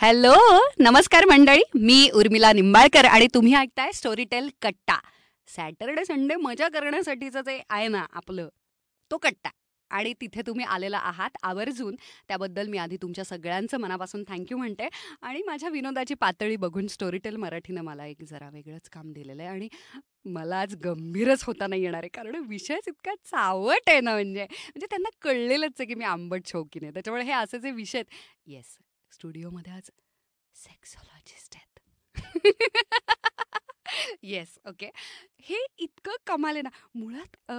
Hello नमस्कार मंडळी मी उर्मिला निंबाळकर आणि तुम्ही ऐकताय स्टोरीटेल कट्टा सॅटरडे संडे मजा करण्यासाठीचं जे आहे ना आपलं तो कट्टा आणि तिथे तुम्ही आलेला आहात आवर्जून त्याबद्दल मी आधी तुमच्या सगळ्यांचं मनापासून थँक्यू म्हणते आणि माझ्या विनोदाची पातळी बघून स्टोरीटेल मराठीनं मला एक जरा वेगळंच काम दिलेलं आहे आणि मला आज गंभीरच होता नाही येणार आहे कारण विषयच इतका चावट आहे ना म्हणजे म्हणजे त्यांना कळलेलंच आहे की मी आंबट शौकीन आहे त्याच्यामुळे हे असे जे विषय येस स्टुडिओमध्ये आज सेक्सॉलॉजिस्ट आहेत येस ओके हे इतकं कमाल ना मुळात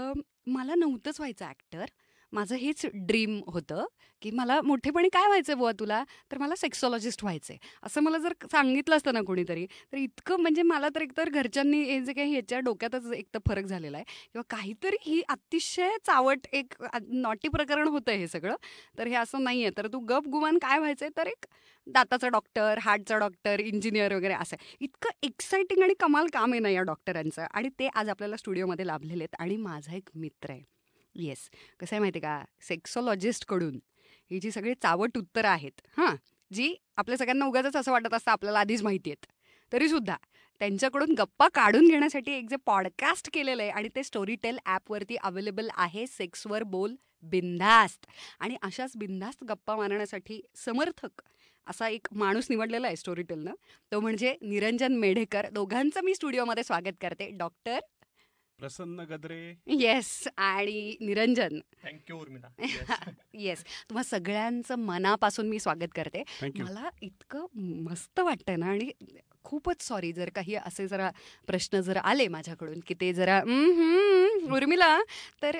मला नव्हतंच व्हायचं ॲक्टर माझं हेच ड्रीम होतं की मला मोठेपणी काय व्हायचं बुवा तुला तर मला सेक्सॉलॉजिस्ट व्हायचं आहे असं मला जर सांगितलं असतं ना कोणीतरी तर इतकं म्हणजे मला तर एकतर घरच्यांनी हे जे काही ह्याच्या डोक्यातच एक तर फरक झालेला आहे किंवा काहीतरी ही अतिशय चावट एक नॉटी प्रकरण होतं हे सगळं तर हे असं नाही आहे तर तू गप गुमान काय व्हायचं आहे तर एक दाताचा डॉक्टर हार्टचा डॉक्टर इंजिनियर वगैरे असं इतकं एक्साइटिंग आणि कमाल काम आहे ना या डॉक्टरांचं आणि ते आज आपल्याला स्टुडिओमध्ये लाभलेले आहेत आणि माझा एक मित्र आहे येस कसं आहे माहिती आहे का कडून ही जी सगळी चावट उत्तरं आहेत हां जी आपल्या सगळ्यांना उगाच असं वाटत असतं आपल्याला आधीच माहिती आहेत तरीसुद्धा त्यांच्याकडून गप्पा काढून घेण्यासाठी एक जे पॉडकास्ट केलेलं आहे आणि ते स्टोरीटेल ॲपवरती अवेलेबल आहे सेक्सवर बोल बिंधास्त आणि अशाच बिंधास्त गप्पा मारण्यासाठी समर्थक असा एक माणूस निवडलेला आहे स्टोरीटेलनं तो म्हणजे निरंजन मेढेकर दोघांचं मी स्टुडिओमध्ये स्वागत करते डॉक्टर प्रसन्न गद्रे येस आणि निरंजन थँक्यू उर्मिला येस तुम्हा सगळ्यांचं मनापासून मी स्वागत करते मला इतकं मस्त वाटतं ना आणि खूपच सॉरी जर काही असे जरा प्रश्न जर आले माझ्याकडून की ते जरा उर्मिला तर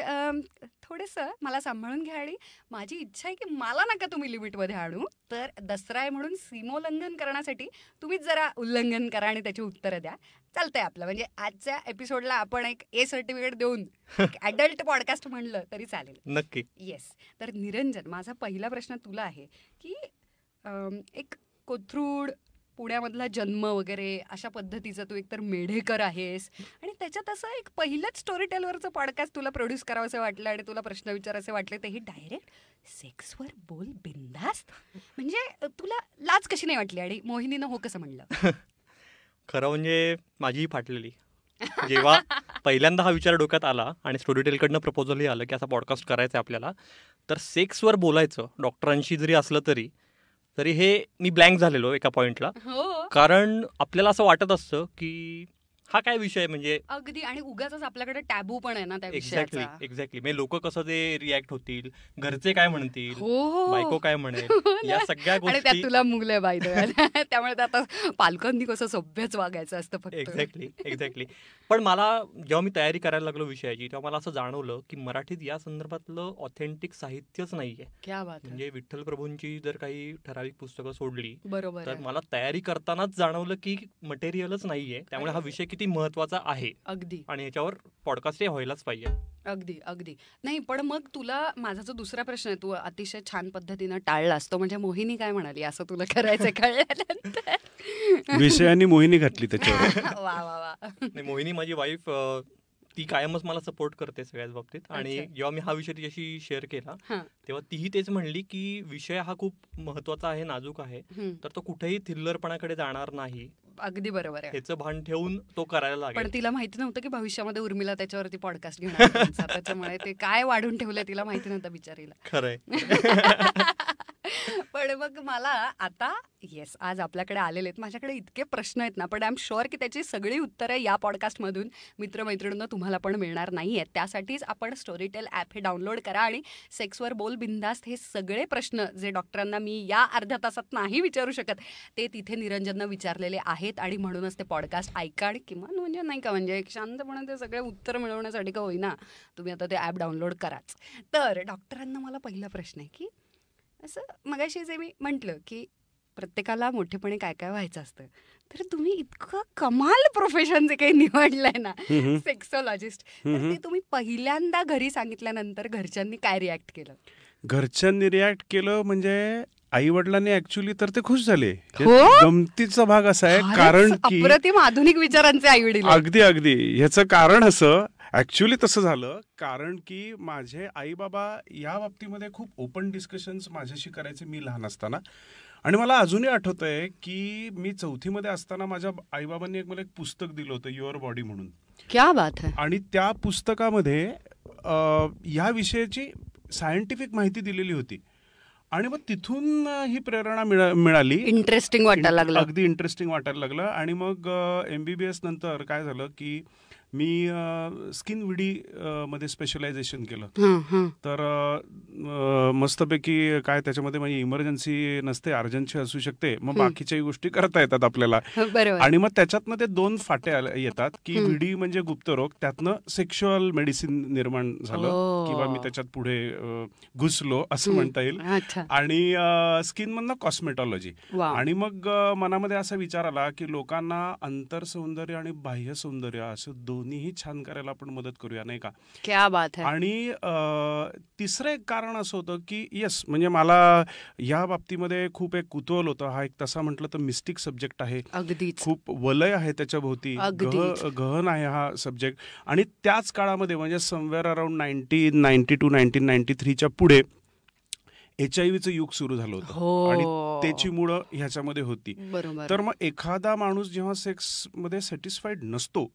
थोडंसं मला सांभाळून घ्या आणि माझी इच्छा आहे की मला नका तुम्ही लिमिटमध्ये आणू तर दसरा आहे म्हणून सीमोल्लंघन करण्यासाठी तुम्हीच जरा उल्लंघन करा आणि त्याची उत्तरं द्या चालतंय आपलं म्हणजे आजच्या एपिसोडला आपण एक ए सर्टिफिकेट देऊन ॲडल्ट पॉडकास्ट म्हणलं तरी चालेल नक्की येस तर निरंजन माझा पहिला प्रश्न तुला आहे की एक कोथरूड पुण्यामधला जन्म वगैरे अशा पद्धतीचा तू एकतर मेढेकर आहेस आणि त्याच्यात असं एक पहिलंच स्टोरी टेलवरचं पॉडकास्ट तुला प्रोड्यूस करावं असं वाटलं आणि तुला प्रश्न विचारायचे वाटले तेही डायरेक्ट सेक्सवर बोल बिंदास्त म्हणजे तुला लाज कशी नाही वाटली आणि मोहिनीनं हो कसं म्हणलं खरं म्हणजे माझीही फाटलेली जेव्हा पहिल्यांदा हा विचार डोक्यात आला आणि स्टोरी टेलकडनं प्रपोजलही आलं की असा पॉडकास्ट करायचा आपल्याला तर सेक्सवर बोलायचं डॉक्टरांशी जरी असलं तरी तरी हे मी ब्लँक झालेलो एका पॉइंटला हो. कारण आपल्याला असं वाटत असतं की हा काय विषय म्हणजे अगदी आणि उगाच आपल्याकडे टॅबू पण आहे ना त्या एक्झॅक्टली एक्झॅक्टली म्हणजे लोक कसं ते रिॲक्ट होतील घरचे काय म्हणतील हो, हो. बायको काय म्हणेल हो या सगळ्या गोष्टी तुला मुगले बाय त्यामुळे आता पालकांनी कसं सभ्यच वागायचं असतं फक्त एक्झॅक्टली एक्झॅक्टली पण मला जेव्हा मी तयारी करायला लागलो विषयाची तेव्हा मला असं जाणवलं की मराठीत या संदर्भातलं ऑथेंटिक साहित्यच नाहीये म्हणजे विठ्ठल प्रभूंची जर काही ठराविक पुस्तकं सोडली बरोबर तर मला तयारी करतानाच जाणवलं की मटेरियलच नाहीये त्यामुळे हा विषय किती महत्वाचा आहे अगदी आणि याच्यावर पॉडकास्ट व्हायलाच पाहिजे अगदी अगदी नाही पण मग तुला माझा जो दुसरा प्रश्न आहे तू अतिशय छान पद्धतीनं टाळलास तो म्हणजे मोहिनी काय म्हणाली असं तुला करायचं कळल्यानंतर विषयाने मोहिनी घातली त्याच्यावर वा वा वा मोहिनी माझी वाईफ ती कायमच मला सपोर्ट करते सगळ्याच बाबतीत आणि जेव्हा मी हा विषय तिच्याशी शेअर केला तेव्हा तीही तेच म्हणली की विषय हा खूप महत्वाचा आहे नाजूक आहे तर तो कुठेही थिल्लरपणाकडे जाणार नाही अगदी बरोबर आहे त्याचं भान ठेवून तो करायला लागेल पण तिला माहिती नव्हतं की भविष्यामध्ये उर्मिला त्याच्यावरती पॉडकास्ट घेणार त्याच्यामुळे ते काय वाढून ठेवलंय तिला माहिती नव्हतं बिचारीला खरंय पण मग मला आता येस आज आपल्याकडे आलेले आहेत माझ्याकडे इतके प्रश्न आहेत ना पण आय एम शुअर की त्याची सगळी उत्तरं या पॉडकास्टमधून मित्रमैत्रिणींना तुम्हाला पण मिळणार नाही आहेत त्यासाठीच आपण स्टोरीटेल ॲप हे डाउनलोड करा आणि सेक्सवर बोल बिंदास्त हे सगळे प्रश्न जे डॉक्टरांना मी या अर्ध्या तासात नाही विचारू शकत ते तिथे निरंजननं विचारलेले आहेत आणि म्हणूनच ते पॉडकास्ट ऐका किंवा म्हणजे नाही का म्हणजे एक शांतपणे ते सगळे उत्तर मिळवण्यासाठी का होईना तुम्ही आता ते ॲप डाउनलोड कराच तर डॉक्टरांना मला पहिला प्रश्न आहे की असं मगाशी जे मी म्हटलं की प्रत्येकाला मोठेपणे काय काय व्हायचं असतं तर तुम्ही इतकं कमाल प्रोफेशन जे काही निवडलंय ना सेक्सोलॉजिस्ट ते तुम्ही पहिल्यांदा घरी सांगितल्यानंतर घरच्यांनी काय रिॲक्ट केलं घरच्यांनी रिॲक्ट केलं म्हणजे आई वडिलांनी ऍक्च्युली तर ते खुश झाले हो? गमतीचा भाग असा आहे कारण की आधुनिक विचारांचे आई वडील अगदी अगदी ह्याचं कारण असं ऍक्च्युली तसं झालं कारण की माझे आई बाबा या बाबतीमध्ये खूप ओपन डिस्कशन माझ्याशी करायचे मी लहान असताना आणि मला अजूनही आठवत आहे की मी चौथीमध्ये असताना माझ्या आईबाबांनी एक मला एक पुस्तक दिलं होतं युअर बॉडी म्हणून क्या बात है आणि त्या पुस्तकामध्ये या विषयाची सायंटिफिक माहिती दिलेली होती आणि मग तिथून ही प्रेरणा मिळा मिळाली इंटरेस्टिंग वाटायला लागलं अगदी इंटरेस्टिंग वाटायला लागलं आणि मग एमबीबीएस नंतर काय झालं की मी स्किन विडी मध्ये स्पेशलायझेशन केलं तर मस्तपैकी काय त्याच्यामध्ये माझी म्हणजे इमर्जन्सी नसते अर्जन्सी असू शकते मग बाकीच्याही गोष्टी करता येतात आपल्याला आणि मग त्याच्यातनं ते दोन फाटे येतात की विडी म्हणजे गुप्तरोग त्यातनं सेक्शुअल मेडिसिन निर्माण झालं किंवा मी त्याच्यात पुढे घुसलो असं म्हणता येईल आणि स्किन मधनं कॉस्मेटॉलॉजी आणि मग मनामध्ये असा विचार आला की लोकांना अंतर सौंदर्य आणि बाह्य सौंदर्य असं दोन दोन्हीही छान करायला आपण मदत करूया नाही का क्या बात है आणि तिसरं एक कारण असं होतं की येस म्हणजे मला या बाबतीमध्ये खूप एक कुतूहल होतं हा एक तसा म्हटलं तर मिस्टिक सब्जेक्ट आहे अगदी खूप वलय आहे त्याच्या भोवती गहन आहे हा सब्जेक्ट आणि त्याच काळामध्ये म्हणजे somewhere around nineteen ninety two nineteen ninety थ्रीच्या पुढे एच आय व्हीचं युग सुरू झालं होतं हो. आणि त्याची मुळं ह्याच्यामध्ये होती तर मग एखादा माणूस जेव्हा सेक्स मध्ये सॅटिस्फाईड नसतो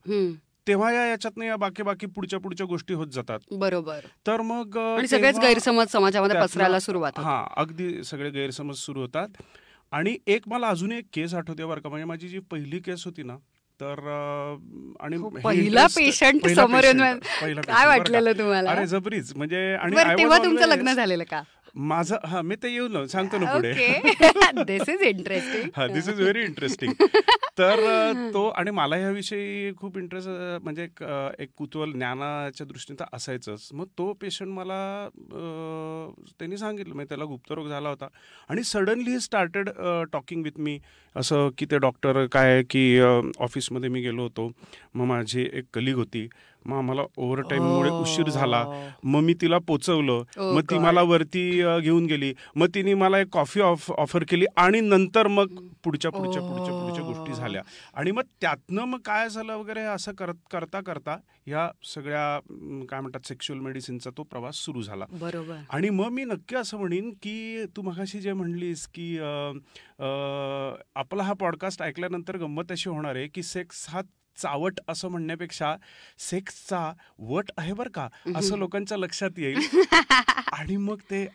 तेव्हा या याच्यात या बाकी बाकी पुढच्या पुढच्या गोष्टी होत जातात बरोबर तर मग सगळेच गैरसमज समाजामध्ये पसरायला सुरुवात हा अगदी सगळे गैरसमज सुरू होतात आणि एक मला अजून एक केस आठवते बरं का म्हणजे माझी जी पहिली केस होती ना तर आणि पहिला पेशंट समोर काय वाटलेलं तुम्हाला अरे जबरीच म्हणजे आणि तेव्हा तुमचं लग्न झालेलं का माझं हा मी ते येऊन ना सांगतो ना पुढे दिस इज इंटरेस्टिंग हा दिस इज व्हेरी इंटरेस्टिंग तर तो आणि मला ह्याविषयी खूप इंटरेस्ट म्हणजे एक कुतूहल ज्ञानाच्या दृष्टीने तर असायचंच मग तो पेशंट मला त्यांनी सांगितलं म्हणजे त्याला गुप्तरोग झाला होता आणि suddenly started talking with me असं की ते डॉक्टर काय की ऑफिसमध्ये मी गेलो होतो मग माझी एक कलिग होती मग आम्हाला ओव्हर मुळे उशीर झाला मग मी तिला पोचवलं मग ती मला वरती घेऊन गेली मग तिने मला एक कॉफी ऑफ ऑफर केली आणि नंतर मग पुढच्या पुढच्या पुढच्या पुढच्या गोष्टी झाल्या आणि मग त्यातनं मग काय झालं वगैरे असं करत करता करता या सगळ्या काय म्हणतात सेक्शुअल मेडिसिनचा तो प्रवास सुरू झाला बरोबर आणि मग मी नक्की असं म्हणेन की तू मगाशी जे म्हणलीस की आपला हा पॉडकास्ट ऐकल्यानंतर गंमत अशी होणार आहे की सेक्स हा चावट असं म्हणण्यापेक्षा सेक्सचा वट आहे बर का असं लोकांच्या लक्षात येईल आणि मग ते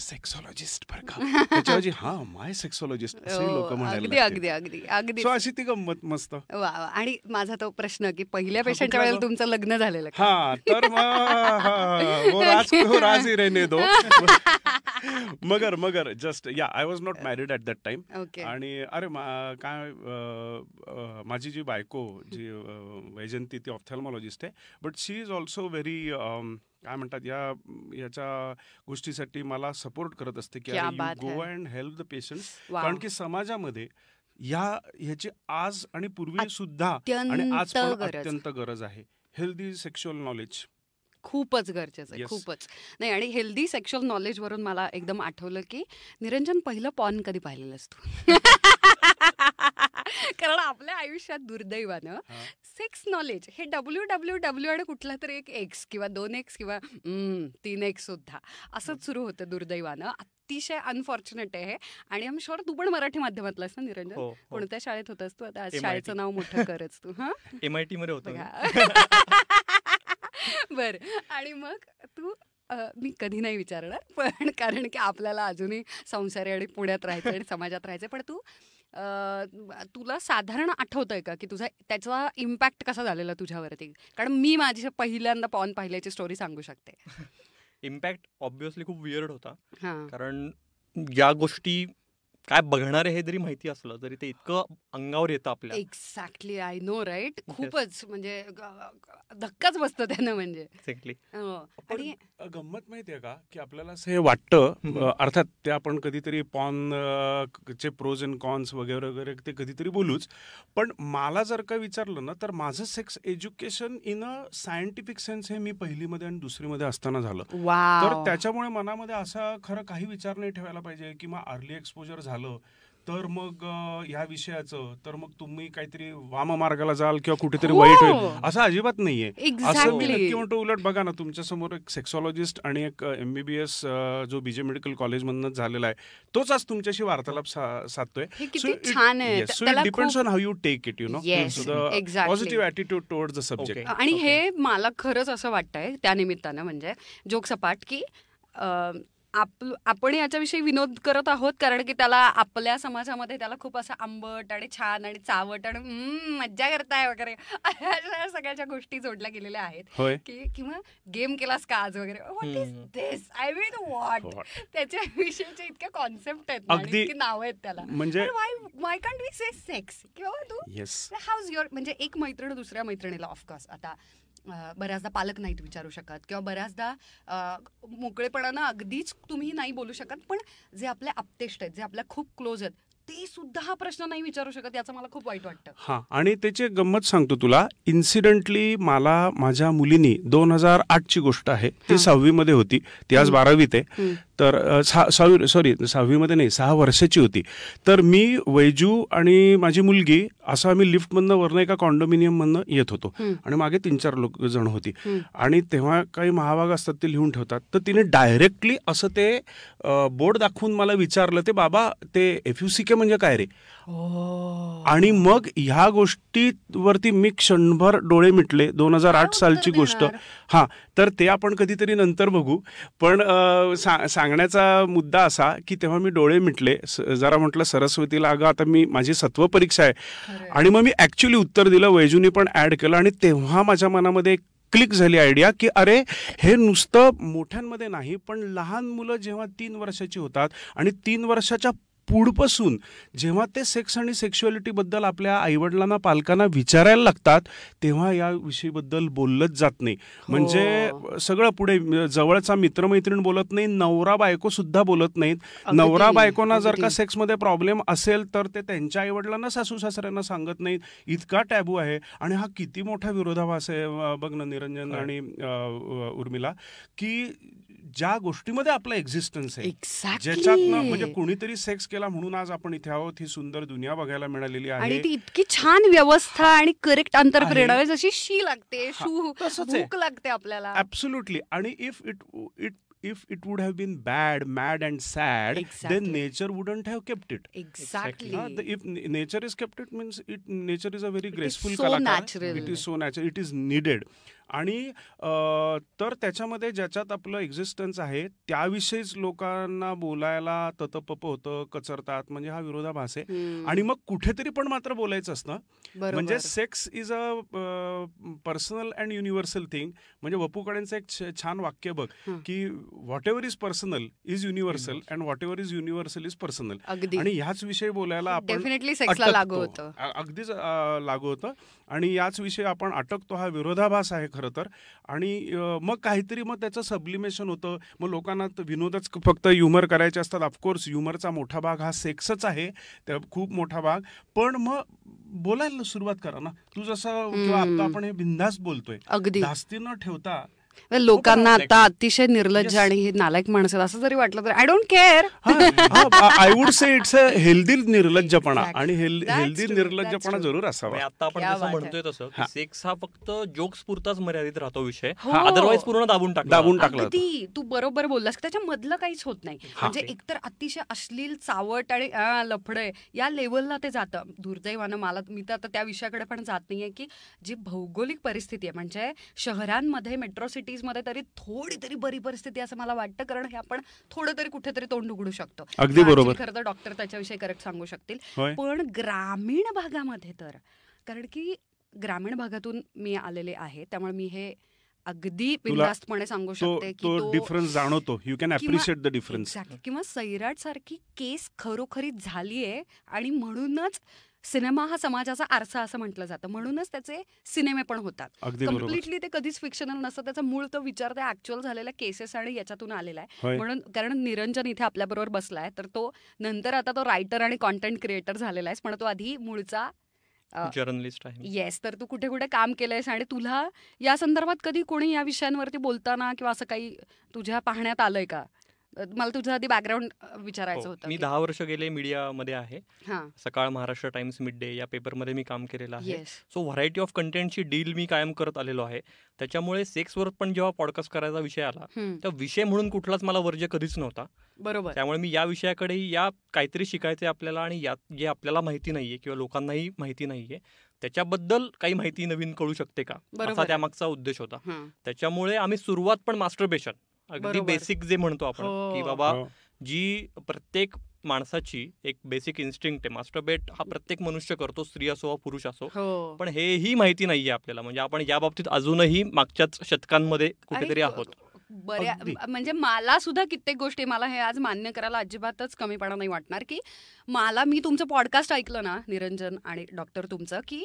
सेक्सॉलॉजिस्ट बर का त्याच्याऐवजी हा माय सेक्सॉलॉजिस्ट लोक अगदी अगदी अगदी अगदी अशी ती गंमत मस्त वा आणि माझा तो प्रश्न की पहिल्या पेशंटच्या वेळेला तुमचं लग्न झालेलं हा तर मग हो, राज हिरेने हो, दो मगर मगर जस्ट या I was not married at that time आणि अरे काय माझी जी बायको जी वैजंती ती ऑप्थॅल्मॉलॉजिस्ट आहे but she is also very काय म्हणतात या याच्या गोष्टीसाठी मला सपोर्ट करत असते की go and help the patient कारण की समाजामध्ये या ह्याची आज आणि पूर्वी सुद्धा आणि आज अत्यंत गरज आहे हेल्दी सेक्शुअल नॉलेज खूपच गरजेचं आहे खूपच नाही आणि हेल्दी सेक्शुअल वरून मला एकदम आठवलं की निरंजन पहिलं पॉन कधी पाहिलेलं असतो कारण आपल्या आयुष्यात दुर्दैवानं सेक्स नॉलेज हे डब्ल्यू डब्ल्यू डब्ल्यू आणि कुठला तरी एक एक्स किंवा दोन एक्स किंवा तीन एक्स सुद्धा असंच सुरू होतं दुर्दैवानं अतिशय अनफॉर्च्युनेट आहे हे आणि आम शोर तू पण मराठी माध्यमातला असं निरंजन हो, हो. कोणत्या शाळेत होतास तू आता शाळेचं नाव मोठं करच तू हा एम आय टी मध्ये होतो बर आणि मग तू मी कधी नाही विचारणार पण कारण की आपल्याला अजूनही संसारी आणि पुण्यात राहायचं आणि समाजात राहायचं पण तू तुला साधारण आठवत आहे का की तुझा त्याचा इम्पॅक्ट कसा झालेला तुझ्यावरती कारण मी माझी पहिल्यांदा पॉन पाहिल्याची स्टोरी सांगू शकते इम्पॅक्ट ऑब्विसली खूप विअर्ड होता कारण ज्या गोष्टी काय बघणार हे जरी माहिती असलं तरी ते इतकं अंगावर येतं आपल्या एक्झॅक्टली आय नो राईट खूपच म्हणजे धक्काच बसतो त्यानं म्हणजे एक्झॅक्टली हो. आणि गंमत माहितीये का की आपल्याला असं हे वाटतं अर्थात ते आपण कधीतरी पॉन चे प्रोज अँड कॉन्स वगैरे वगैरे ते कधीतरी बोलूच पण मला जर का विचारलं ना तर माझं sex education in a scientific sense हे मी पहिलीमध्ये आणि दुसरीमध्ये असताना झालं तर त्याच्यामुळे मनामध्ये असा खरं काही विचार नाही ठेवायला पाहिजे किंवा अर्ली एक्सपोजर झालं झालं तर मग ह्या विषयाचं तर मग तुम्ही काहीतरी वाम मार्गाला जाल किंवा कुठेतरी हो. वाईट होईल असं अजिबात नाहीये असं मी नक्की म्हणतो उलट बघा ना तुमच्या समोर एक सेक्सॉलॉजिस्ट आणि एक एमबीबीएस जो बीजे मेडिकल कॉलेज झालेला आहे तोच आज तुमच्याशी वार्तालाप साधतोय depends on how you take it you know positive attitude toward the subject आणि हे मला खरंच असं वाटतंय त्या निमित्ताने म्हणजे जोक सपाट की आपण याच्याविषयी विनोद करत आहोत कारण की त्याला आपल्या समाजामध्ये त्याला खूप असं आंबट आणि छान आणि चावट आणि मज्जा करताय वगैरे अशा सगळ्याच्या गोष्टी जोडल्या गेलेल्या आहेत की किंवा गेम केलास का आज वगैरे व्हॉट आय मीन त्याच्या इतक्या कॉन्सेप्ट आहेत इतकी नाव आहेत त्याला म्हणजे why can't we say sex किंवा तू हाऊज युअर म्हणजे एक मैत्रीण दुसऱ्या मैत्रिणीला ऑफकोर्स आता बऱ्याचदा पालक नाहीत विचारू शकत किंवा बऱ्याचदा मोकळेपणानं अगदीच तुम्ही नाही बोलू शकत पण जे आपले आपतेष्ट आहेत जे आपल्या खूप क्लोज आहेत ते सुद्धा हा प्रश्न नाही विचारू शकत याचं मला खूप वाईट वाटतं हां आणि त्याची गंमत सांगतो तुला इन्सिडेंटली मला माझ्या मुलीनी दोन हजार आठची गोष्ट आहे ती सहावीमध्ये होती ती आज बारावीत आहे तर सहावी सॉरी सहावीमध्ये नाही सहा वर्षाची होती तर मी वैजू आणि माझी मुलगी असं आम्ही लिफ्टमधनं वरनं एका कॉन्डोमिनियममधनं येत होतो आणि मागे तीन चार लोक जण होती आणि तेव्हा काही महाभाग असतात ते लिहून ठेवतात तर तिने डायरेक्टली असं ते बोर्ड दाखवून मला विचारलं ते बाबा ते एफ यू सी के म्हणजे काय रे आणि मग ह्या गोष्टीवरती मी क्षणभर डोळे मिटले दोन हजार आठ सालची गोष्ट हा तर ते आपण कधीतरी नंतर बघू पण सा सांगण्याचा मुद्दा असा की तेव्हा मी डोळे मिटले जरा म्हटलं सरस्वतीला अगं आता मी माझी सत्व परीक्षा आहे आणि मग मी ऍक्च्युली उत्तर दिलं वैजूनी पण ऍड केलं आणि तेव्हा माझ्या मनामध्ये क्लिक झाली आयडिया की अरे हे नुसतं मोठ्यांमध्ये नाही पण लहान मुलं जेव्हा तीन वर्षाची होतात आणि तीन वर्षाच्या पुढपासून जेव्हा ते सेक्स आणि सेक्शुअलिटीबद्दल आपल्या आईवडिलांना पालकांना विचारायला लागतात तेव्हा या विषयीबद्दल बोललंच जात नाही हो. म्हणजे सगळं पुढे जवळचा मित्रमैत्रीण बोलत नाही नवरा बायको सुद्धा बोलत नाहीत नवरा बायकोना जर का सेक्समध्ये प्रॉब्लेम असेल तर ते त्यांच्या आईवडिलांना सासू सासऱ्यांना सांगत नाहीत इतका टॅबू आहे आणि हा किती मोठा विरोधाभास आहे बघ ना निरंजन आणि उर्मिला की ज्या गोष्टीमध्ये आपला एक्झिस्टन्स आहे ज्याच्यात म्हणजे कोणीतरी सेक्स केला म्हणून आज आपण इथे आहोत ही सुंदर दुनिया बघायला मिळालेली आहे आणि ती इतकी छान व्यवस्था आणि करेक्ट अंतरप्रेरणा जशी शी लागते शू भूक लागते आपल्याला आणि if it it if it would have been bad, mad, and sad, exactly. then nature wouldn't kept it it. Exactly. Nature is if nature is it it means it. Nature is a very it graceful. It so आणि तर त्याच्यामध्ये ज्याच्यात आपलं existence आहे त्याविषयीच लोकांना बोलायला ततपप होतं कचरतात म्हणजे हा विरोधाभास आहे आणि मग कुठेतरी पण मात्र बोलायचं असतं म्हणजे sex is a personal and universal thing म्हणजे वपूकड्यांचं एक छान वाक्य बघ की whatever is personal is universal and whatever is universal is personal आणि ह्याच विषयी बोलायला आपण लागू होतं अगदीच लागू होतं आणि याच विषयी आपण अटकतो हा विरोधाभास आहे खरं तर आणि मग काहीतरी मग त्याचं सब्लिमेशन होतं मग लोकांना विनोदच फक्त ह्युमर करायचे असतात ऑफकोर्स ह्युमरचा मोठा भाग हा सेक्सच आहे त्या खूप मोठा भाग पण मग बोलायला सुरुवात करा ना तू जसं आपण हे बिंदास बोलतोय धास्ती न ठेवता हो, लोकांना आता अतिशय निर्लज्ज आणि हे नालायक माणसं असं जरी वाटलं तर I don't care I would say it's a healthy निर्लज्जपणा आणि हेल्दी निर्लज्जपणा जरूर असावा आता आपण जसं म्हणतोय तसं सेक्स हा फक्त जोक्स पुरताच मर्यादित राहतो विषय अदरवाईज हो. पूर्ण दाबून टाकला दाबून टाकला तू बरोबर बोललास त्याच्या मधलं काहीच होत नाही म्हणजे एकतर अतिशय अश्लील चावट आणि लफडे या लेवलला ते जातं दुर्दैवानं मला मी तर आता त्या विषयाकडे पण जात नाहीये की जी भौगोलिक परिस्थिती आहे म्हणजे शहरांमध्ये मेट्रो सिटी सिटीजमध्ये तरी थोडी तरी बरी परिस्थिती असं मला वाटतं कारण हे आपण थोडं तरी कुठेतरी तोंड उघडू शकतो अगदी बरोबर खरं तर डॉक्टर त्याच्याविषयी करेक्ट सांगू शकतील पण ग्रामीण भागामध्ये तर कारण की ग्रामीण भागातून मी आलेले आहे त्यामुळे मी हे अगदी बिनधास्तपणे सांगू शकते की तो डिफरन्स जाणवतो you can appreciate the difference किंवा सैराट सारखी केस खरोखरी झालीये आणि म्हणूनच सिनेमा हा समाजाचा आरसा असं म्हटलं जातं म्हणूनच त्याचे सिनेमे पण होतात कम्प्लिटली ते कधीच फिक्शनल नसतं त्याचा मूळ तो विचार त्या ऍक्च्युअल झालेल्या केसेस आणि याच्यातून आलेला आहे म्हणून कारण निरंजन इथे आपल्याबरोबर बसलाय तर तो नंतर आता तो रायटर आणि कॉन्टेंट क्रिएटर झालेला आहेस पण तो आधी मूळचा जर्नलिस्ट आहे येस तर तू कुठे कुठे काम केलंयस आणि तुला या संदर्भात कधी कोणी या विषयांवरती बोलताना किंवा असं काही तुझ्या पाहण्यात आलंय का मला तुझं आधी बॅकग्राऊंड विचारायचं हो, होतं मी दहा वर्ष गेले मीडियामध्ये आहे सकाळ महाराष्ट्र टाइम्स मिड डे या पेपरमध्ये मी काम केलेलं आहे सो व्हरायटी ऑफ कंटेंटची डील मी कायम करत आलेलो आहे त्याच्यामुळे सेक्सवर पण जेव्हा पॉडकास्ट करायचा विषय आला तर विषय म्हणून कुठलाच मला वर्ज कधीच नव्हता बरोबर त्यामुळे मी या विषयाकडे या काहीतरी शिकायचे आपल्याला आणि यात जे आपल्याला माहिती नाहीये किंवा लोकांनाही माहिती नाहीये त्याच्याबद्दल काही माहिती नवीन कळू शकते का असा त्यामागचा उद्देश होता त्याच्यामुळे आम्ही सुरुवात पण मास्टर बेशन अगदी बेसिक जे म्हणतो आपण हो. की बाबा हो. जी प्रत्येक माणसाची एक बेसिक इन्स्टिंक्ट आहे मास्टरबेट हा प्रत्येक मनुष्य करतो स्त्री असो वा पुरुष असो हो. पण हेही माहिती नाहीये आपल्याला म्हणजे आपण या बाबतीत अजूनही मागच्याच शतकांमध्ये कुठेतरी आहोत बऱ्या म्हणजे मला सुद्धा कित्येक गोष्टी मला हे आज मान्य करायला अजिबातच कमीपणा नाही वाटणार की मला मी तुमचं पॉडकास्ट ऐकलं ना निरंजन आणि डॉक्टर तुमचं की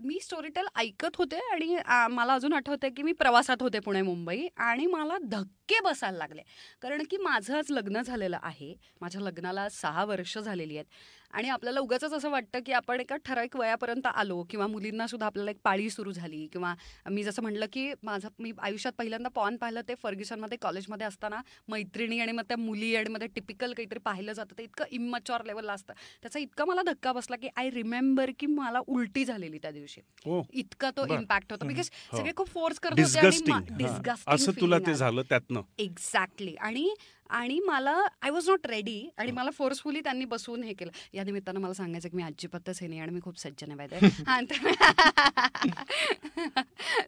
मी स्टोरी टेल ऐकत होते आणि मला अजून आठवते की मी प्रवासात होते पुणे मुंबई आणि मला धक्के बसायला लागले कारण की माझंच लग्न झालेलं आहे माझ्या लग्नाला सहा वर्ष झालेली आहेत आणि आपल्याला उगाच असं वाटतं की आपण एका ठराविक वयापर्यंत आलो किंवा मुलींना सुद्धा आपल्याला एक पाळी सुरू झाली किंवा मी जसं म्हटलं की माझं मी आयुष्यात पहिल्यांदा पॉन पाहिलं ते फर्ग्युसनमध्ये कॉलेजमध्ये असताना मैत्रिणी आणि मग त्या मुली आणि मध्ये टिपिकल काहीतरी पाहिलं जातं ते इतकं इमॅच्युअर लेवलला असतं त्याचा इतका मला धक्का बसला की आय रिमेंबर की मला उलटी झालेली त्या दिवशी हो. इतका तो इम्पॅक्ट होता बिकॉज हो. सगळे खूप फोर्स करत होते आणि असं तुला ते झालं त्यातनं एक्झॅक्टली आणि आणि मला आय वॉज नॉट रेडी आणि मला फोर्सफुली त्यांनी बसवून हे केलं या निमित्तानं मला सांगायचं की मी अजिबातच हे नाही आणि मी खूप सज्जन आहे पाहिजे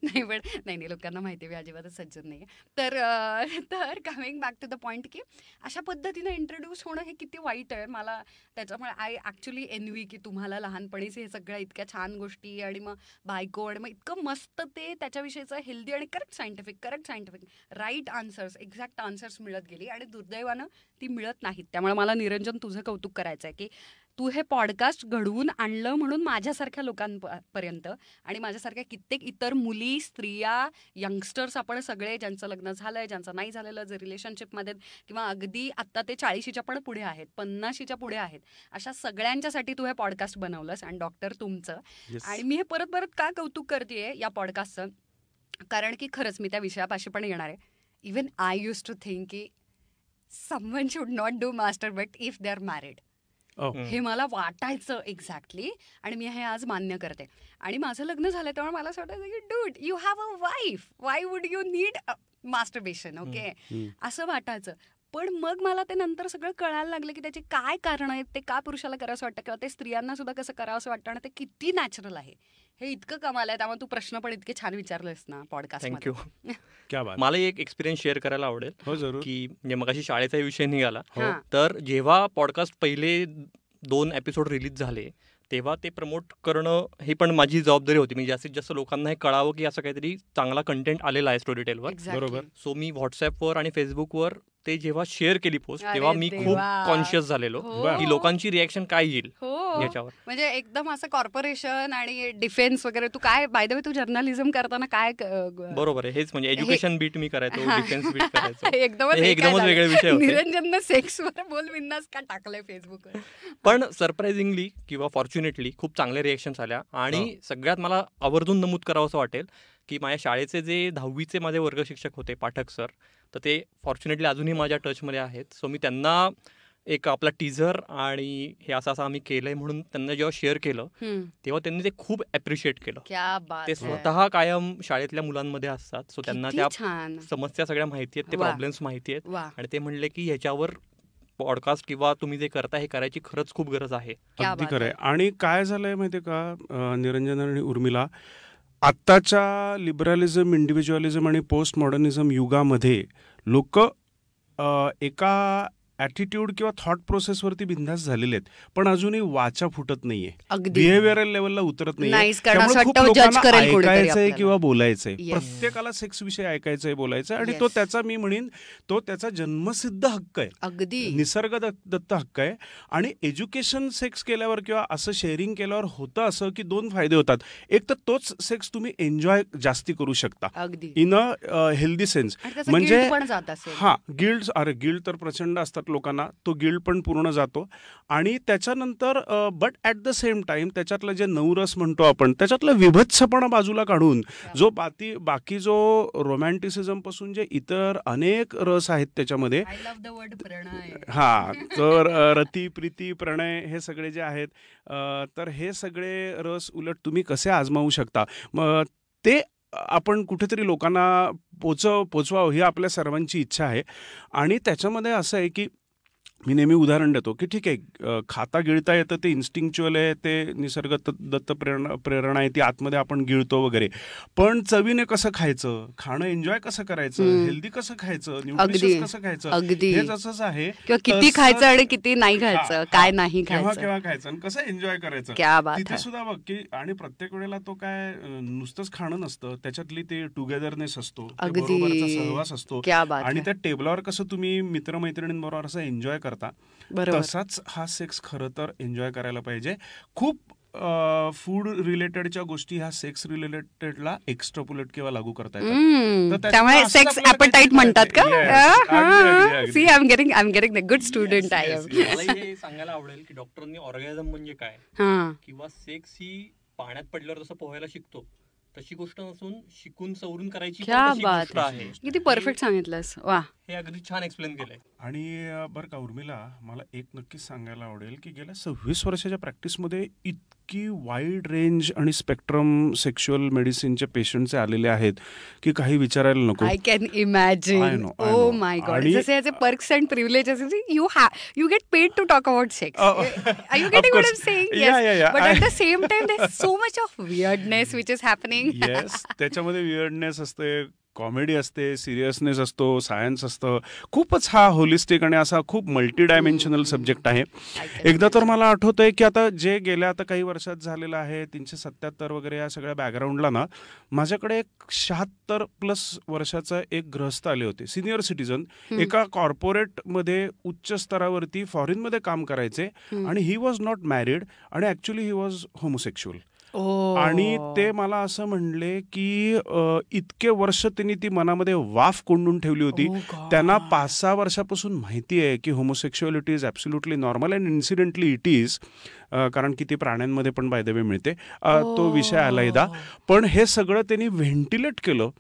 नाही पण नाही नाही लोकांना माहिती मी अजिबातच सज्जन नाही तर तर coming back to the point की अशा पद्धतीनं इंट्रोड्यूस होणं हे किती वाईट आहे मला त्याच्यामुळे आय ॲक्च्युली एनवी की तुम्हाला लहानपणीच हे सगळ्या इतक्या छान गोष्टी आणि मग बायको आणि मग इतकं मस्त ते त्याच्याविषयीचं हेल्दी आणि correct scientific correct scientific right answers exact answers मिळत गेली आणि दुर्दैवानं ती मिळत नाहीत त्यामुळे मला निरंजन तुझं कौतुक करायचं आहे की तू हे पॉडकास्ट घडवून आणलं म्हणून माझ्यासारख्या लोकांपर्यंत आणि माझ्यासारख्या कित्येक इतर मुली स्त्रिया यंगस्टर्स आपण सगळे ज्यांचं लग्न झालं आहे ज्यांचं नाही झालेलं जे रिलेशनशिपमध्ये किंवा अगदी आत्ता ते चाळीशीच्या पण पुढे आहेत पन्नाशीच्या पुढे आहेत अशा सगळ्यांच्यासाठी तू हे पॉडकास्ट बनवलंस आणि डॉक्टर तुमचं आणि मी हे परत परत का कौतुक करते या पॉडकास्टचं कारण की खरंच मी त्या विषयापाशी पण येणार आहे even I use to think की someone should not do master but if they are married हे मला वाटायचं एक्झॅक्टली आणि मी हे आज मान्य करते आणि माझं लग्न झालं तेव्हा मला असं वाटायचं की dude you have a wife why would you need masturbation okay असं वाटायचं पण मग मला ते नंतर सगळं कळायला लागलं की त्याचे काय कारण आहेत ते का पुरुषाला करावं वाटतं किंवा ते स्त्रियांना सुद्धा कसं करावं असं वाटतं आणि ते किती नॅचरल आहे हे इतकं कमाल आहे त्यामुळे तू प्रश्न पण इतके छान विचारलेस ना पॉडकास्ट थँक्यू मला एक एक्सपिरियन्स शेअर करायला आवडेल हो जरूर की म्हणजे मग शाळेचा विषय निघाला हो. तर जेव्हा पॉडकास्ट पहिले दोन एपिसोड रिलीज झाले तेव्हा ते प्रमोट करणं हे पण माझी जबाबदारी होती मी म्हणजे जास्तीत जास्त लोकांना हे कळावं की असं काहीतरी चांगला कंटेंट आलेला आहे स्टोरी डिटेलवर बरोबर सो मी व्हॉट्सअपवर आणि फेसबुकवर ते जेव्हा शेअर केली पोस्ट तेव्हा मी खूप कॉन्शियस झालेलो हो. की लोकांची रिॲक्शन काय येईल हो. याच्यावर म्हणजे एकदम असं कॉर्पोरेशन आणि डिफेन्स वगैरे तू काय बाय द वे तू जर्नलिझम करताना काय बरोबर आहे हेच म्हणजे एज्युकेशन बीट मी करायचो डिफेन्स बीट करायचो एकदमच वेगळे विषय निरंजन वर बोल बिंदास का टाकलंय फेसबुक पण सरप्राइझिंगली किंवा फॉर्च्युनेटली खूप चांगले रिएक्शन आल्या आणि सगळ्यात मला आवर्जून नमूद करावं असं वाटेल की माझ्या शाळेचे जे दहावीचे माझे वर्ग शिक्षक होते पाठक सर तर ते फॉर्च्युनेटली अजूनही माझ्या टचमध्ये आहेत सो मी त्यांना एक आपला टीझर आणि हे असं असं आम्ही केलंय म्हणून त्यांना जेव्हा शेअर केलं तेव्हा त्यांनी ते खूप अप्रिशिएट केलं ते स्वतः कायम शाळेतल्या मुलांमध्ये असतात सो त्यांना त्या समस्या सगळ्या माहिती आहेत ते प्रॉब्लेम्स माहिती आहेत आणि ते म्हणले की ह्याच्यावर पॉडकास्ट किंवा तुम्ही जे करता हे करायची खरंच खूप गरज आहे अगदी आहे आणि काय झालंय माहितीये का निरंजन आणि उर्मिला आत्ताच्या लिबरलिझम इंडिव्हिज्युअलिझम आणि पोस्ट मॉडर्निझम युगामध्ये लोक एका ऍटिट्यूड किंवा थॉट प्रोसेसवरती बिंदास झालेले आहेत पण अजूनही वाचा फुटत नाहीये बिहेव्हिअरल लेवलला उतरत नाहीये किंवा बोलायचंय प्रत्येकाला सेक्स विषय ऐकायचंय बोलायचं आणि तो त्याचा मी म्हणेन तो त्याचा जन्मसिद्ध हक्क आहे अगदी निसर्ग दत्त हक्क आहे आणि एज्युकेशन सेक्स केल्यावर किंवा असं शेअरिंग केल्यावर होतं असं की दोन फायदे होतात एक तर तोच सेक्स तुम्ही एन्जॉय जास्ती करू शकता इन अ हेल्दी सेन्स म्हणजे हा गिल्ड अरे गिल्ड तर प्रचंड असतात लोकांना तो गिल्ड पण पूर्ण जातो आणि त्याच्यानंतर but at the same time त्याच्यातलं जे नवरस म्हणतो आपण त्याच्यातलं विभत्सपणा बाजूला काढून जो बाती बाकी जो पासून जे इतर अनेक रस आहेत त्याच्यामध्ये हा तर रती प्रीती प्रणय हे सगळे जे आहेत तर हे सगळे रस उलट तुम्ही कसे आजमावू शकता मग ते आपण कुठेतरी लोकांना पोचव पोचवावं ही आपल्या सर्वांची इच्छा आहे आणि त्याच्यामध्ये असं आहे की मी नेहमी उदाहरण देतो की ठीक आहे खाता गिळता येतं ते इन्स्टिंक्च्युअल आहे ते निसर्ग दत्त प्रेरणा प्रेरणा आहे ती आतमध्ये आपण गिळतो वगैरे पण चवीने कसं खायचं खाणं एन्जॉय कसं करायचं हेल्दी कसं खायचं कसं खायचं हे तसंच आहे किती खायचं आणि किती नाही खायचं काय नाही खायचं केव्हा खायचं आणि कसं एन्जॉय करायचं तिथे सुद्धा बघ की आणि प्रत्येक वेळेला तो काय नुसतंच खाणं नसतं त्याच्यातली ते टुगेदरनेस असतो सहवास असतो आणि त्या टेबलावर कसं तुम्ही मित्रमैत्रिणींबरोबर असं एन्जॉय करा करता तसाच हा सेक्स खरं तर एन्जॉय करायला पाहिजे खूप फूड रिलेटेडच्या गोष्टी ह्या सेक्स रिलेटेडला एक्स्ट्रापुलेट किंवा लागू करता तर त्यामुळे सेक्स ऍपटाईट म्हणतात का see I am getting I am getting good student I am सांगायला आवडेल की डॉक्टरांनी ऑर्गॅझम म्हणजे काय किंवा सेक्स ही पाण्यात पडल्यावर जसं पोहायला शिकतो तशी गोष्ट नसून शिकून सवरून करायची आहे किती परफेक्ट सांगितलंस वा हे अगदी छान एक्सप्लेन केलंय आणि बरं का उर्मिला मला एक नक्कीच सांगायला आवडेल की गेल्या सव्वीस वर्षाच्या प्रॅक्टिसमध्ये इत इतकी वाईड रेंज आणि स्पेक्ट्रम सेक्शुअल मेडिसिनच्या पेशंट्स आलेले आहेत की काही विचारायला नको I can imagine oh my god जसे याचे perks and you you get paid to talk about sex are you get what saying but the same time so much of weirdness which is happening त्याच्यामध्ये weirdness असते comedy असते seriousness असतो science असतं खूपच हा holistic आणि असा खूप मल्टी डायमेन्शनल सब्जेक्ट आहे एकदा तर मला आठवतंय आहे की आता जे गेल्या आता काही वर्षात झालेलं आहे तीनशे सत्याहत्तर वगैरे या सगळ्या बॅकग्राऊंडला ना माझ्याकडे एक शहात्तर प्लस वर्षाचा एक ग्रहस्थ आले होते सिनियर सिटीजन एका कॉर्पोरेटमध्ये उच्च स्तरावरती फॉरेनमध्ये काम करायचे आणि ही वॉज नॉट मॅरिड आणि ॲक्च्युली ही वॉज होमोसेक्शुअल आणि ते मला असं म्हणले की इतके वर्ष त्यांनी ती मनामध्ये वाफ कोंडून ठेवली होती त्यांना पाच सहा वर्षापासून माहिती आहे की homosexuality is absolutely normal and incidentally it is कारण की ती प्राण्यांमध्ये पण बायदवे मिळते तो विषय आलायदा पण हे सगळं त्यांनी व्हेंटिलेट केलं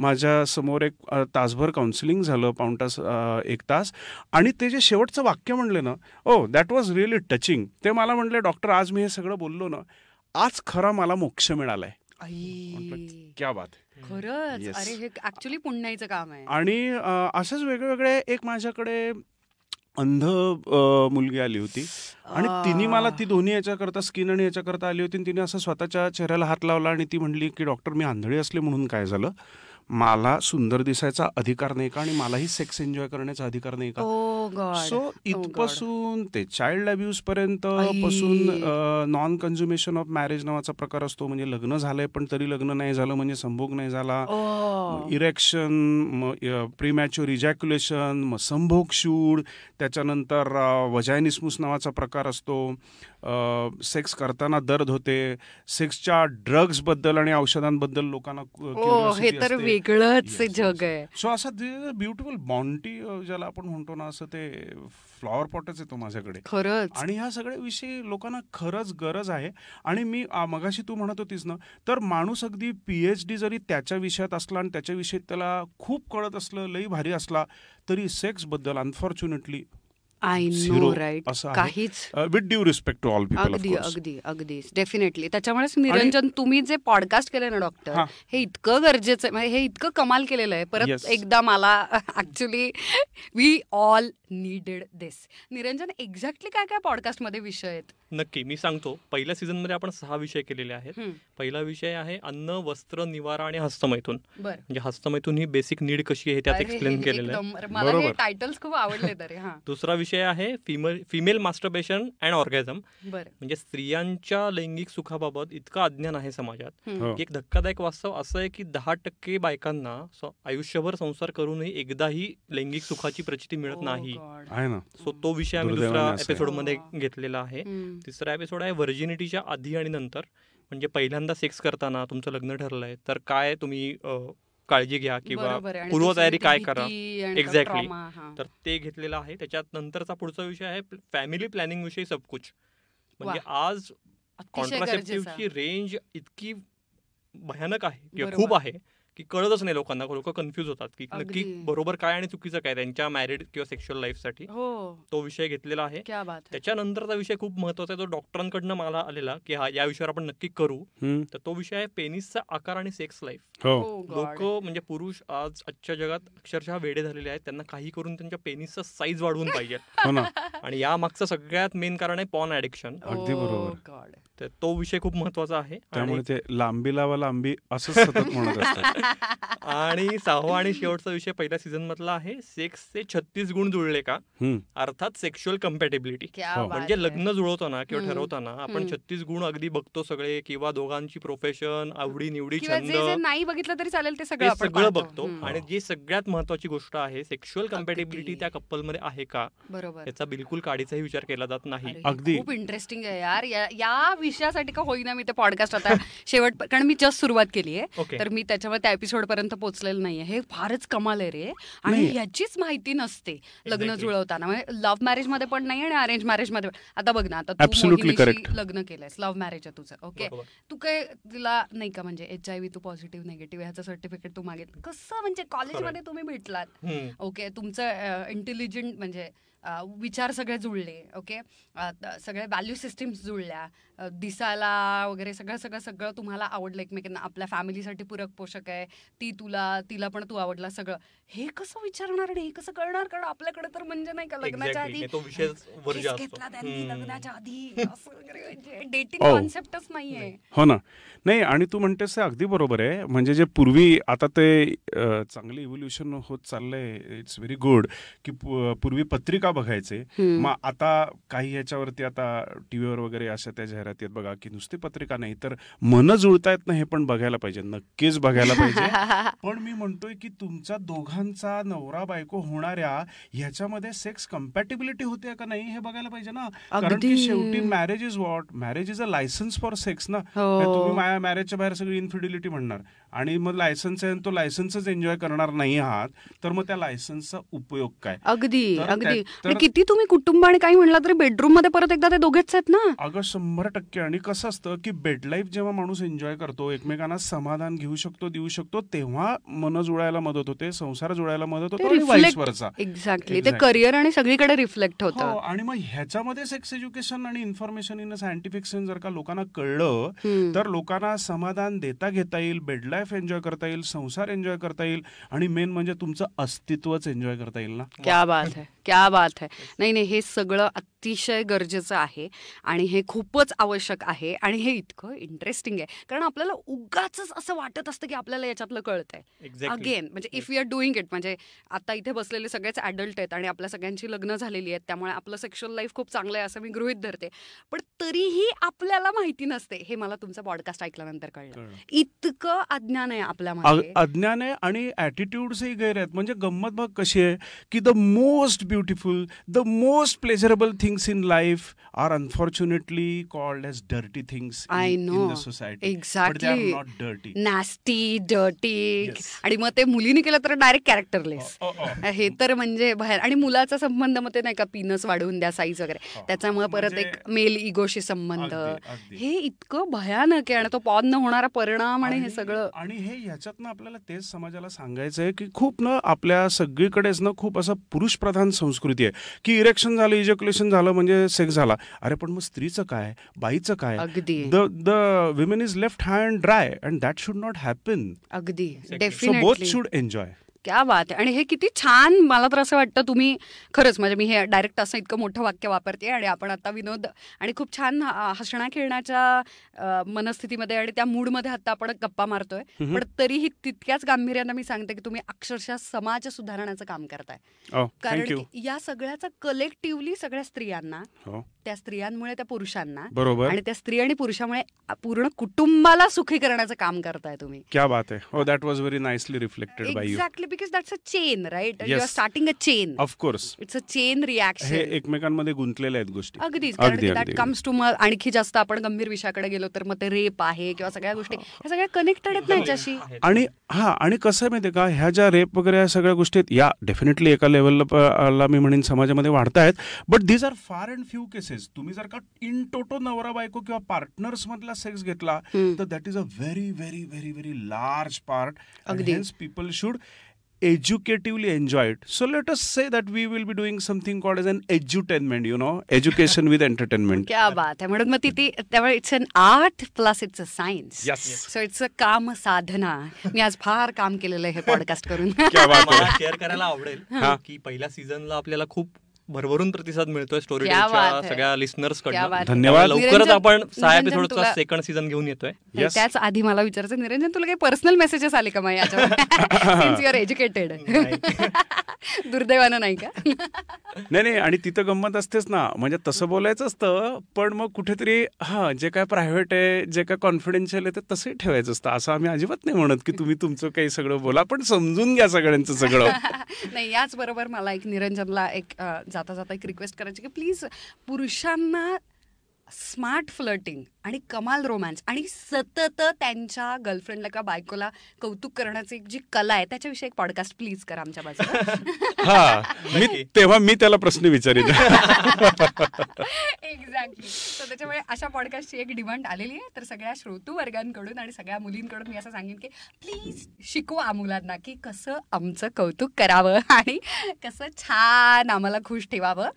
माझ्या समोर एक तासभर काउन्सिलिंग झालं पाऊण तास एक तास आणि ते जे शेवटचं वाक्य म्हणले ना oh that was really touching ते मला म्हणले डॉक्टर आज मी हे सगळं बोललो ना आज खरा मला मोक्ष मिळालाय क्या बात खरंच yes. अरे हे ऍक्च्युली पुण्याईचं काम आहे आणि असंच वेगवेगळे एक माझ्याकडे अंध मुलगी आली होती आणि तिने मला ती दोन्ही याच्याकरता स्किन आणि याच्याकरता आली होती तिने असं स्वतःच्या चेहऱ्याला हात लावला आणि ती म्हणली की डॉक्टर मी आंधळी असले म्हणून काय झालं मला सुंदर दिसायचा अधिकार नाही का आणि मलाही सेक्स एन्जॉय करण्याचा अधिकार नाही का सो इथपासून ते चाइल्ड अब्युज पर्यंत पासून नॉन कन्झ्युमेशन ऑफ मॅरेज नावाचा प्रकार असतो म्हणजे लग्न झालंय पण तरी लग्न नाही झालं म्हणजे संभोग नाही झाला इरेक्शन प्रीमॅच्युअर इजॅक्युलेशन मग संभोग शूड त्याच्यानंतर वजायनिस्मुस नावाचा प्रकार असतो सेक्स करताना दर्द होते सेक्सच्या बद्दल आणि औषधांबद्दल लोकांना वेगळंच जग आहे सो असा ब्युटिफुल बॉन्टी ज्याला आपण म्हणतो ना असं ते फ्लॉवर पॉटच येतो माझ्याकडे खरंच आणि ह्या सगळ्या विषयी लोकांना खरंच गरज आहे आणि मी मगाशी तू म्हणत होतीस ना तर माणूस अगदी पीएचडी जरी त्याच्या विषयात असला आणि त्याच्याविषयी त्याला खूप कळत असलं लई भारी असला तरी सेक्स बद्दल अनफॉर्च्युनेटली आय नो राईट काहीच विथ रिस्पेक्ट टू ऑल अगदी अगदी अगदी डेफिनेटली त्याच्यामुळेच निरंजन तुम्ही जे पॉडकास्ट केले ना डॉक्टर हे इतकं गरजेचं आहे म्हणजे हे इतकं कमाल केलेलं आहे परत एकदा मला actually we all needed this Niranjan exactly काय काय पॉडकास्टमध्ये विषय आहेत नक्की मी सांगतो पहिल्या मध्ये आपण सहा विषय केलेले आहेत पहिला विषय आहे अन्न वस्त्र निवारा आणि हस्तमैथून म्हणजे हस्तमैथून ही बेसिक नीड कशी आहे त्यात एक्सप्लेन केलेलं आहे टायटल्स खूप आवडले दुसरा विषय विषय आहे female female masturbation and orgasm म्हणजे स्त्रियांच्या लैंगिक सुखाबाबत इतकं अज्ञान आहे समाजात हो. एक धक्कादायक वास्तव असं आहे की दहा टक्के बायकांना आयुष्यभर संसार करूनही एकदाही लैंगिक सुखाची प्रचिती मिळत oh नाही सो तो विषय आम्ही दुसऱ्या एपिसोड मध्ये oh. घेतलेला आहे तिसरा एपिसोड आहे व्हर्जिनिटीच्या आधी आणि नंतर म्हणजे पहिल्यांदा सेक्स करताना तुमचं लग्न ठरलंय तर काय तुम्ही काळजी घ्या किंवा पूर्वतयारी काय करा एक्झॅक्टली तर ते घेतलेलं आहे त्याच्यात नंतरचा पुढचा विषय आहे फॅमिली प्लॅनिंग विषयी सबकुच म्हणजे आज कॉन्ट्रासेप्टिव्हची रेंज इतकी भयानक आहे किंवा खूप आहे की कळतच नाही लोकांना लोक कन्फ्यूज होतात की नक्की बरोबर काय आणि चुकीचं काय त्यांच्या मॅरिड किंवा सेक्शुअल साठी हो. तो विषय घेतलेला आहे त्याच्यानंतरचा विषय खूप महत्वाचा आहे जो डॉक्टरांकडनं मला आलेला की हा या विषयावर आपण नक्की करू तर तो विषय आहे पेनिसचा आकार आणि सेक्स लाईफ लोक म्हणजे पुरुष आज आजच्या जगात अक्षरशः वेडे झालेले आहेत त्यांना काही करून त्यांच्या पेनिसचा साईज वाढवून पाहिजे हो आणि या मागचं सगळ्यात मेन कारण आहे पॉन ऍडिक्शन oh बरोबर तर तो विषय खूप महत्वाचा आहे त्यामुळे ते लांबी लावा लांबी असं आणि सहावा आणि शेवटचा विषय पहिल्या सीझन मधला आहे सेक्स छत्तीस गुण जुळले का अर्थात सेक्शुअल कम्पॅटेबिलिटी हो. म्हणजे लग्न जुळवताना किंवा ठरवताना आपण छत्तीस गुण अगदी बघतो सगळे किंवा दोघांची प्रोफेशन आवडी निवडी छंद नाही बघितलं तरी चालेल ते सगळं सगळं बघतो आणि जी सगळ्यात महत्वाची गोष्ट आहे सेक्शुअल कम्पॅटेबिलिटी त्या कपल मध्ये आहे का बरोबर याचा बिलकुल काढीचाही विचार केला जात नाही अगदी खूप इंटरेस्टिंग आहे यार या विषयासाठी का होईना मी ते पॉडकास्ट आता शेवट कारण मी जस्ट सुरुवात केली आहे तर मी त्याच्यामुळे त्या एपिसोड पर्यंत पोहोचलेलं नाहीये हे फारच कमाल आहे रे आणि याचीच माहिती नसते लग्न जुळवताना म्हणजे लव्ह मॅरेज मध्ये पण नाही आणि अरेंज मॅरेज मध्ये आता बघ ना आता तू लग्न केलंयस लव्ह मॅरेज आहे तुझं ओके तू काय तिला नाही का म्हणजे एच आय व्ही तू पॉझिटिव्ह निगेटिव्ह ह्याचं सर्टिफिकेट तू मागेल कसं म्हणजे कॉलेजमध्ये तुम्ही भेटलात ओके तुमचं इंटेलिजंट म्हणजे विचार सगळे जुळले ओके सगळे व्हॅल्यू सिस्टीम्स जुळल्या दिसायला वगैरे सगळं सगळं सगळं तुम्हाला आवडलं एकमेकांना आपल्या फॅमिलीसाठी पूरक पोषक आहे ती तुला तिला पण तू आवडला सगळं हे कसं विचारणार आणि हे कसं कळणार कारण आपल्याकडे तर म्हणजे नाही का लग्नाच्या आधी घेतला त्यांनी लग्नाच्या आधी डेटिंग कॉन्सेप्टच म्हणजे हो. नाहीये हो ना नाही आणि तू म्हणतेस अगदी बरोबर आहे म्हणजे जे पूर्वी आता ते चांगले इव्होल्युशन होत चाललंय इट्स व्हेरी गुड की पूर्वी पत्रिका का बघायचे मग आता काही याच्यावरती आता टीव्हीवर वगैरे अशा त्या जाहिराती बघा की नुसती पत्रिका नाही तर मन जुळतायत ना हे पण बघायला पाहिजे नक्कीच बघायला पाहिजे पण मी म्हणतोय की तुमचा दोघांचा नवरा बायको होणाऱ्या ह्याच्यामध्ये सेक्स कम्पॅटेबिलिटी होते का नाही हे बघायला पाहिजे ना कारण की शेवटी marriage is what marriage is a licence for sex ना हो. तुम्ही माझ्या मॅरेजच्या बाहेर सगळी इन्फिडिलिटी म्हणणार आणि मग लायसन्स आहे तो लायसन्सच एन्जॉय करणार नाही आहात तर मग त्या लायसन्सचा उपयोग काय अगदी अगदी किती तुम्ही कुटुंब आणि काही म्हणला तरी बेडरूम मध्ये परत एकदा ते दोघेच आहेत ना अगं शंभर टक्के आणि कसं असतं की बेड लाईफ जेव्हा माणूस एन्जॉय करतो एकमेकांना समाधान घेऊ शकतो देऊ शकतो तेव्हा मन जुळायला मदत होते संसार जुळायला मदत होतो एक्झॅक्टली ते करिअर आणि सगळीकडे रिफ्लेक्ट होतं हो, आणि मग ह्याच्यामध्ये सेक्स एज्युकेशन आणि इन्फॉर्मेशन इन सायंटिफिक सेन्स जर का लोकांना कळलं तर लोकांना समाधान देता घेता येईल बेड लाईफ एन्जॉय करता येईल संसार एन्जॉय करता येईल आणि मेन म्हणजे तुमचं अस्तित्वच एन्जॉय करता येईल ना क्या बात है क्या बात बात आहे नाही नाही हे सगळं अतिशय गरजेचं आहे आणि हे खूपच आवश्यक आहे आणि हे इतकं इंटरेस्टिंग आहे कारण आपल्याला उगाच असं वाटत असतं की आपल्याला याच्यातलं कळत आहे अगेन म्हणजे if you are doing it म्हणजे आता इथे बसलेले सगळेच ॲडल्ट आहेत आणि आपल्या सगळ्यांची लग्न झालेली आहेत त्यामुळे आपलं सेक्शुअल लाईफ खूप चांगलं आहे असं मी गृहित धरते पण तरीही आपल्याला माहिती नसते हे मला तुमचा पॉडकास्ट ऐकल्यानंतर कळलं इतकं अज्ञान आहे आपल्या अज्ञान आहे आणि ॲटिट्यूड्सही गैर आहेत म्हणजे गंमत भाग कशी आहे की the most beautiful the most most things in in are unfortunately unfortunately called as dirty things in, society exactly the society. आणि मग ते मुलीने केलं तर डायरेक्ट कॅरेक्टरलेस हे तर म्हणजे बाहेर आणि मुलाचा संबंध मग ते नाही का पिनस वाढवून द्या साईज वगैरे त्याच्यामुळे परत एक मेल म्हणजे इगोशी संबंध हे इतकं भयानक आहे आणि तो पॉन न होणारा परिणाम आणि हे सगळं आणि हे ना आपल्याला तेच समाजाला सांगायचं आहे की खूप ना आपल्या सगळीकडेच ना खूप असं पुरुषप्रधान संस्कृती आहे की इरेक्शन झालं इजेक्युलेशन झालं म्हणजे सेक्स झाला अरे पण मग स्त्रीचं काय बाईचं काय the the women is left hand dry and that should not happen अगदी बोथ शुड एन्जॉय क्या बात आहे आणि हे किती छान मला तर असं वाटतं तुम्ही खरंच म्हणजे मी हे डायरेक्ट असं इतकं मोठं वाक्य वापरते आणि आपण आता विनोद आणि खूप छान हसणा खेळण्याच्या मनस्थितीमध्ये आणि त्या मूडमध्ये आता आपण गप्पा मारतोय पण तरीही तितक्याच गांभीर्यानं मी सांगते की तुम्ही अक्षरशः समाज सुधारण्याचं काम करताय oh, कारण या सगळ्याचा कलेक्टिव्हली सगळ्या स्त्रियांना हो. त्या स्त्रियांमुळे त्या पुरुषांना बरोबर आणि त्या स्त्री आणि पुरुषामुळे पूर्ण कुटुंबाला सुखी करण्याचं काम करताय तुम्ही क्या बात आहे that was very nicely reflected by exactly because that's a chain right you are starting a chain of course it's a chain reaction हे एकमेकांमध्ये गुंतलेल्या आहेत गोष्टी अगदी दॅट कम्स टू मग आणखी जास्त आपण गंभीर विषयाकडे गेलो तर मग ते रेप आहे किंवा सगळ्या गोष्टी ह्या सगळ्या कनेक्टेड आहेत त्यांच्याशी आणि हा आणि कसं आहे माहिती का ह्या ज्या रेप वगैरे या सगळ्या गोष्टी आहेत या डेफिनेटली एका लेवलला मी म्हणेन समाजामध्ये वाढतायत but these are far and few cases तुम्ही जर का इन टोटो नवरा बायको किंवा पार्टनर्स मधला सेक्स घेतला तर that is a very very very very large part people should educatively enjoyed. So let us say that we will be doing something called as an edutainment you know education with entertainment क्या बात है म्हणून मग तिथे त्यामुळे it's an art plus it's a science so it's a काम साधना मी आज फार काम केलेलं हे पॉडकास्ट करून शेअर करायला आवडेल की पहिल्या सीझनला आपल्याला खूप भरभरून प्रतिसाद मिळतोय स्टोरी सगळ्या लिस्नर्स कडून धन्यवाद लवकरच आपण सहा एपिसोडचा सेकंड सीझन घेऊन येतोय त्याच आधी मला विचारायचं निरंजन तुला काही पर्सनल मेसेजेस आले का माझ्या एज्युकेटेड दुर्दैवानं नाही का नाही नाही आणि तिथं गंमत असतेच ना म्हणजे तसं बोलायचं असतं पण मग कुठेतरी हा जे काय प्रायव्हेट आहे जे काय कॉन्फिडेन्शियल आहे ते तसंही ठेवायचं असतं असं आम्ही अजिबात नाही म्हणत की तुम्ही तुमचं काही सगळं बोला पण समजून घ्या सगळ्यांचं सगळं नाही याच बरोबर मला एक निरंजनला एक जाता जाता एक रिक्वेस्ट करायची की प्लीज पुरुषांना स्मार्ट फ्लर्टिंग आणि कमाल रोमॅन्स आणि सतत त्यांच्या गर्लफ्रेंडला किंवा बायकोला कौतुक करण्याची एक जी कला आहे त्याच्याविषयी एक पॉडकास्ट प्लीज करा आमच्या बाजू हा मी तेव्हा मी त्याला प्रश्न विचारित एक्झॅक्टली तर त्याच्यामुळे अशा पॉडकास्टची एक डिमांड आलेली आहे तर सगळ्या श्रोतू वर्गांकडून आणि सगळ्या मुलींकडून मी असं सांगेन की प्लीज शिकवा मुलांना की कसं आमचं कौतुक करावं आणि कसं छान आम्हाला खुश ठेवावं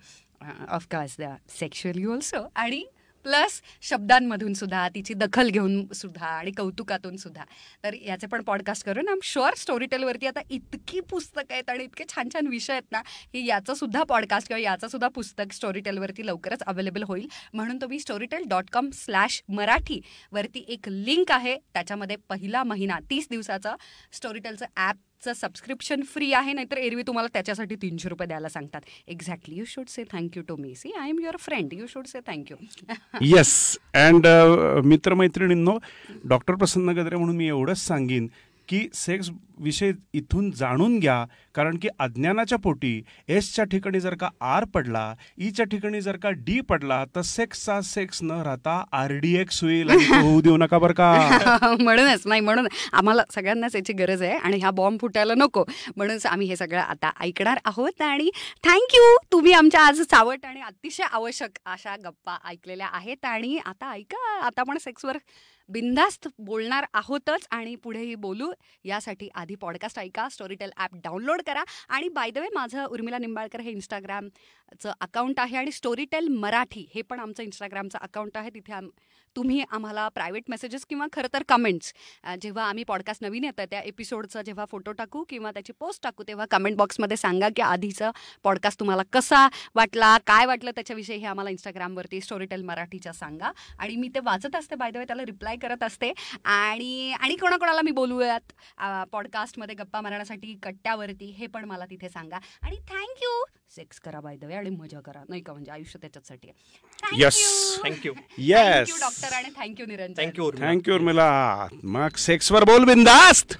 ऑफकोर्स सेक्शुअली ऑल्सो आणि प्लस शब्दांमधून सुद्धा तिची दखल घेऊन सुद्धा आणि कौतुकातून सुद्धा तर याचे पण पॉडकास्ट करून आम शुअर स्टोरी टेलवरती आता इतकी पुस्तकं आहेत आणि इतके छान छान विषय आहेत ना की याचं सुद्धा पॉडकास्ट किंवा याचं सुद्धा पुस्तक स्टोरी टेलवरती लवकरच अवेलेबल होईल म्हणून तुम्ही Storytel dot com slash Marathi वरती एक लिंक आहे त्याच्यामध्ये पहिला महिना तीस दिवसाचं स्टोरीटेलचं ॲप चं सबस्क्रिप्शन फ्री आहे नाहीतर एरवी तुम्हाला त्याच्यासाठी तीनशे रुपये द्यायला सांगतात exactly you should say thank you to me see I am your friend you should say thank you yes and मित्रमैत्रिणींनो डॉक्टर प्रसन्न गदरे म्हणून मी एवढंच सांगेन की सेक्स विषय इथून जाणून घ्या कारण की अज्ञानाच्या पोटी एसच्या ठिकाणी जर का आर पडला ईच्या e ठिकाणी जर का डी पडला तर सेक्सचा सेक्स न राहता आर डी एक्स होईल होऊ देऊ नका बरं का म्हणूनच नाही म्हणून आम्हाला सगळ्यांनाच याची गरज आहे आणि हा बॉम्ब फुटायला नको म्हणूनच आम्ही हे सगळं आता ऐकणार आहोत आणि थँक्यू तुम्ही आमच्या आज चावट आणि अतिशय आवश्यक अशा गप्पा ऐकलेल्या आहेत आणि आता ऐका आता पण सेक्सवर बिंदास्त बोलणार आहोतच आणि पुढेही बोलू यासाठी आधी पॉडकास्ट ऐका स्टोरीटेल ॲप डाउनलोड करा आणि बाय द वे माझं उर्मिला निंबाळकर हे इंस्टाग्रामचं अकाउंट आहे आणि स्टोरीटेल मराठी हे पण आमचं इंस्टाग्रामचं अकाउंट आहे तिथे तुम्ही आम्हाला प्रायव्हेट मेसेजेस किंवा खरं तर कमेंट्स जेव्हा आम्ही पॉडकास्ट नवीन येतं त्या एपिसोडचा जेव्हा फोटो टाकू किंवा त्याची पोस्ट टाकू तेव्हा कमेंट बॉक्समध्ये सांगा की आधीचा पॉडकास्ट तुम्हाला कसा वाटला काय वाटलं त्याच्याविषयी हे आम्हाला इंस्टाग्रामवरती टेल मराठीच्या सांगा आणि मी ते वाचत असते बाय द वे त्याला रिप्लाय करत असते आणि आणि कोणाकोणाला मी बोलूयात पॉडकास्टमध्ये गप्पा मारण्यासाठी कट्ट्यावरती हे पण मला तिथे सांगा आणि थँक्यू सेक्स करा बाय द आणि मजा करा नाही का म्हणजे आयुष्य त्याच्यासाठी आहे यस थँक्यू यस डॉक्टर आणि thank you Niranjan thank you thank you Urmila मग वर बोल बिंदास्त